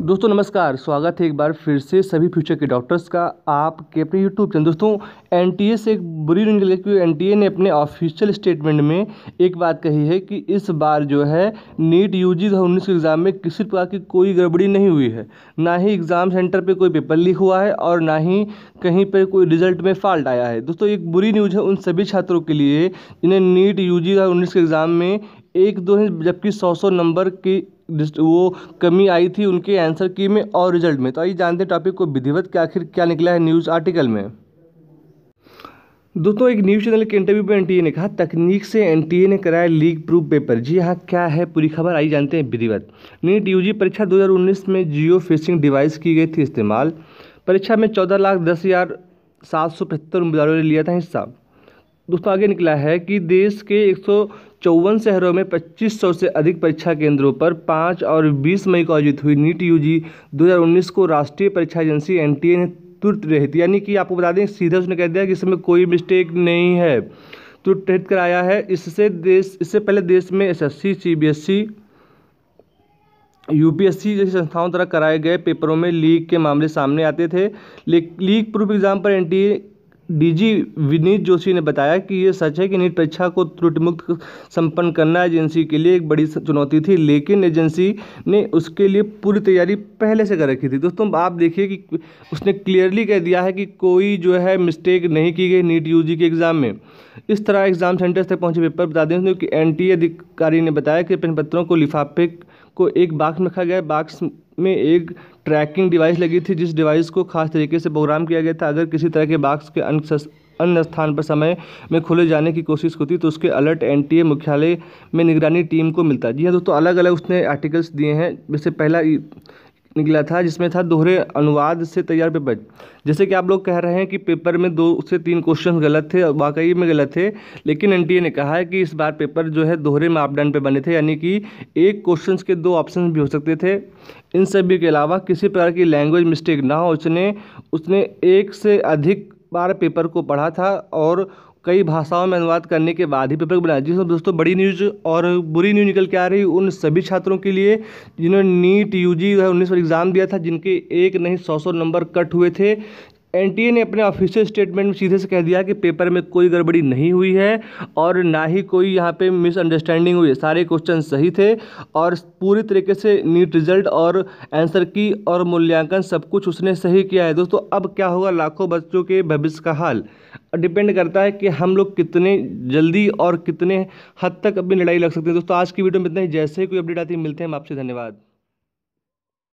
दोस्तों नमस्कार स्वागत है एक बार फिर से सभी फ्यूचर के डॉक्टर्स का आपके अपने यूट्यूब चैनल दोस्तों एनटीए से एक बुरी न्यूज निकल क्योंकि एनटीए ने अपने ऑफिशियल स्टेटमेंट में एक बात कही है कि इस बार जो है नीट यूजी दो उन्नीस के एग्ज़ाम में किसी प्रकार की कोई गड़बड़ी नहीं हुई है ना ही एग्ज़ाम सेंटर पर कोई पेपर लीक हुआ है और ना ही कहीं पर कोई रिजल्ट में फॉल्ट आया है दोस्तों एक बुरी न्यूज़ है उन सभी छात्रों के लिए जिन्हें नीट यू जी के एग्ज़ाम में एक दो हैं जबकि सौ सौ नंबर की वो कमी आई थी उनके आंसर की में और रिजल्ट में तो आइए जानते हैं टॉपिक को विधिवत के आखिर क्या निकला है न्यूज़ आर्टिकल में दोस्तों एक न्यूज़ चैनल के इंटरव्यू पर एनटीए ने कहा तकनीक से एनटीए ने कराया लीक प्रूफ पेपर जी हाँ क्या है पूरी खबर आई जानते हैं विधिवत नीट यूजी परीक्षा 2019 में जियो फेसिंग डिवाइस की गई थी इस्तेमाल परीक्षा में चौदह लाख दस हज़ार सात सौ पचहत्तर उम्मीदवारों ने लिया था हिस्सा दोस्तों आगे निकला है कि देश के एक सौ चौवन शहरों में 2500 से अधिक परीक्षा केंद्रों पर 5 और 20 मई को आयोजित हुई नीट यूजी 2019 को राष्ट्रीय परीक्षा एजेंसी एनटीए ने तुरंत रहित यानी कि आपको बता दें सीधा उसने कह दिया कि इसमें कोई मिस्टेक नहीं है तुरंत रहित कराया है इससे देश इससे पहले देश में एसएससी सीबीएसई यूपीएससी जैसी संस्थाओं द्वारा कराए गए पेपरों में लीक के मामले सामने आते थे लीक प्रूफ एग्ज़ाम पर एनटीए डीजी विनीत जोशी ने बताया कि यह सच है कि नीट परीक्षा को त्रुटिमुक्त संपन्न करना एजेंसी के लिए एक बड़ी चुनौती थी लेकिन एजेंसी ने उसके लिए पूरी तैयारी पहले से कर रखी थी दोस्तों आप देखिए कि उसने क्लियरली कह दिया है कि कोई जो है मिस्टेक नहीं की गई नीट यू के एग्ज़ाम में इस तरह एग्ज़ाम सेंटर्स तक पहुँचे पेपर बता दें कि एन अधिकारी ने बताया कि प्रश्न पत्रों को लिफाफे को एक बाक्स में रखा गया बाक्स में एक ट्रैकिंग डिवाइस लगी थी जिस डिवाइस को खास तरीके से प्रोग्राम किया गया था अगर किसी तरह के बाक्स के अन्य अन्य स्थान पर समय में खोले जाने की कोशिश होती तो उसके अलर्ट एनटीए मुख्यालय में निगरानी टीम को मिलता जी हाँ दोस्तों अलग अलग उसने आर्टिकल्स दिए हैं जैसे पहला निकला था जिसमें था दोहरे अनुवाद से तैयार पेपर जैसे कि आप लोग कह रहे हैं कि पेपर में दो से तीन क्वेश्चन गलत थे और वाकई में गलत थे लेकिन एन ने कहा है कि इस बार पेपर जो है दोहरे मापदंड पे बने थे यानी कि एक क्वेश्चन के दो ऑप्शन भी हो सकते थे इन सभी के अलावा किसी प्रकार की लैंग्वेज मिस्टेक ना हो उसने उसने एक से अधिक बार पेपर को पढ़ा था और कई भाषाओं में अनुवाद करने के बाद ही पेपर बना सब दोस्तों बड़ी न्यूज और बुरी न्यूज निकल के आ रही उन सभी छात्रों के लिए जिन्होंने नीट यू जी उन्नीस पर एग्ज़ाम दिया था जिनके एक नहीं सौ सौ नंबर कट हुए थे एनटीए ने अपने ऑफिशियल स्टेटमेंट में सीधे से कह दिया कि पेपर में कोई गड़बड़ी नहीं हुई है और ना ही कोई यहाँ पे मिसअंडरस्टैंडिंग हुई है सारे क्वेश्चन सही थे और पूरी तरीके से नीट रिजल्ट और आंसर की और मूल्यांकन सब कुछ उसने सही किया है दोस्तों अब क्या होगा लाखों बच्चों के भविष्य का हाल डिपेंड करता है कि हम लोग कितने जल्दी और कितने हद तक अपनी लड़ाई लग सकते हैं दोस्तों आज की वीडियो में इतना ही जैसे ही कोई अपडेट आती है मिलते हैं हम आपसे धन्यवाद